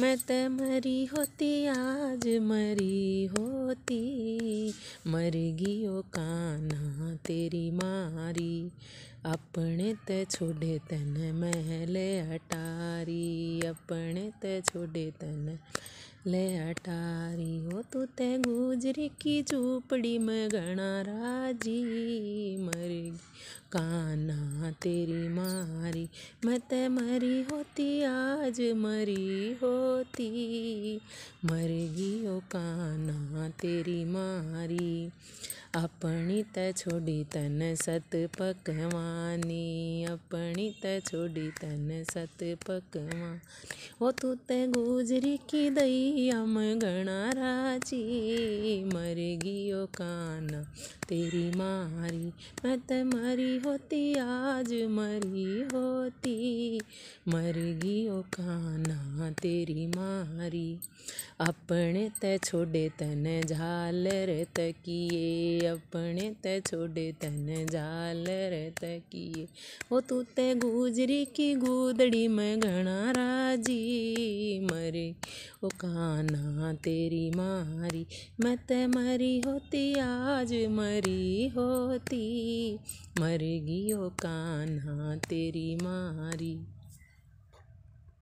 मैं ते मरी होती आज मरी होती मर गियो काना तेरी मारी अपने ते छोड़े तन महले अटारी अपने ते छोड़े तन ले अटारी हो तू ते गुजरी की झूपड़ी में गणा राजी मर काना माँ तेरी मारी मैं ते मरी होती आज मरी होती मरगी ओ काना तेरी मारी अपनी त तो छोड़ी तन सत पकवानी नहीं त छोड़ी तन सत पकवान ओ तू ते गुजरी की दई अम गणा राजी मर गियो काना तेरी मारी मैं ते मरी होती आज मरी होती मर गियो काना तेरी मारी अपने ते छोड़े तन झालर तकिए अपने ते छोड़े तन झालर तकिए ओ तू ते गुजरी की गुदड़ी में घना राजी मरे ओ काना तेरी मारी मैं ते मरी होती आज मरी होती मर गई ओ काना तेरी मारी